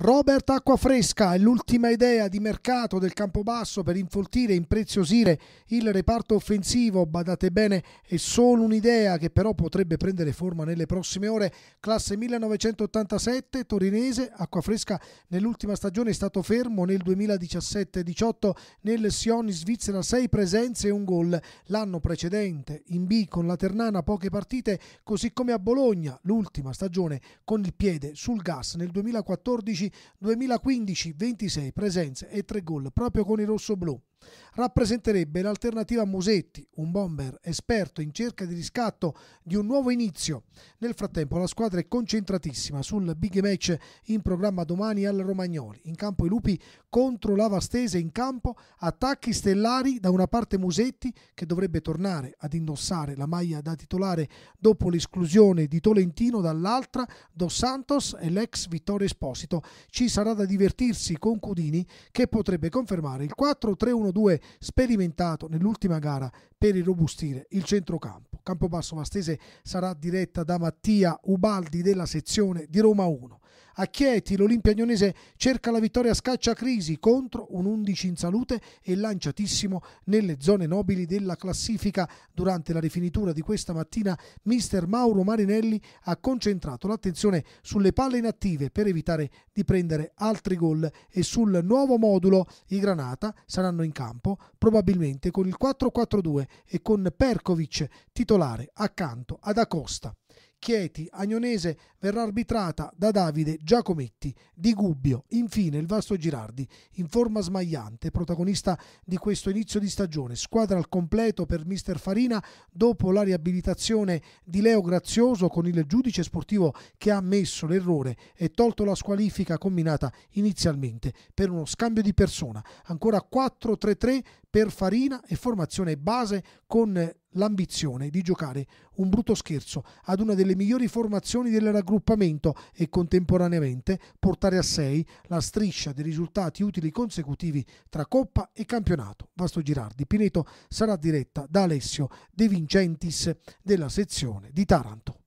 Robert Acquafresca è l'ultima idea di mercato del Campobasso per infoltire e impreziosire il reparto offensivo. Badate bene, è solo un'idea che però potrebbe prendere forma nelle prossime ore. Classe 1987, torinese, Acquafresca nell'ultima stagione è stato fermo nel 2017-18 nel Sioni Svizzera 6 presenze e un gol. L'anno precedente in B con la Ternana poche partite, così come a Bologna, l'ultima stagione con il piede sul gas nel 2014 2015 26 presenze e 3 gol proprio con i rossoblù rappresenterebbe l'alternativa a Musetti, un bomber esperto in cerca di riscatto di un nuovo inizio. Nel frattempo la squadra è concentratissima sul big match in programma domani al Romagnoli. In campo i lupi contro lava stese, in campo attacchi stellari da una parte Musetti che dovrebbe tornare ad indossare la maglia da titolare dopo l'esclusione di Tolentino, dall'altra Dos Santos e l'ex Vittorio Esposito. Ci sarà da divertirsi con Cudini che potrebbe confermare il 4-3-1-2 sperimentato nell'ultima gara per irrobustire il centrocampo. Campobasso Mastese sarà diretta da Mattia Ubaldi della sezione di Roma 1. A Chieti l'Olimpia Agnonese cerca la vittoria a scaccia crisi contro un 11 in salute e lanciatissimo nelle zone nobili della classifica. Durante la rifinitura di questa mattina mister Mauro Marinelli ha concentrato l'attenzione sulle palle inattive per evitare di prendere altri gol e sul nuovo modulo i Granata saranno in campo probabilmente con il 4-4-2 e con Perkovic titolare accanto ad Acosta. Chieti, Agnonese verrà arbitrata da Davide Giacometti, Di Gubbio, infine il Vasto Girardi, in forma smagliante, protagonista di questo inizio di stagione, squadra al completo per mister Farina dopo la riabilitazione di Leo Grazioso con il giudice sportivo che ha ammesso l'errore e tolto la squalifica combinata inizialmente per uno scambio di persona. Ancora 4-3-3 per Farina e formazione base con l'ambizione di giocare un brutto scherzo ad una delle migliori formazioni del raggruppamento e contemporaneamente portare a 6 la striscia dei risultati utili consecutivi tra Coppa e campionato. Vasto Girardi Pineto sarà diretta da Alessio De Vincentis della sezione di Taranto.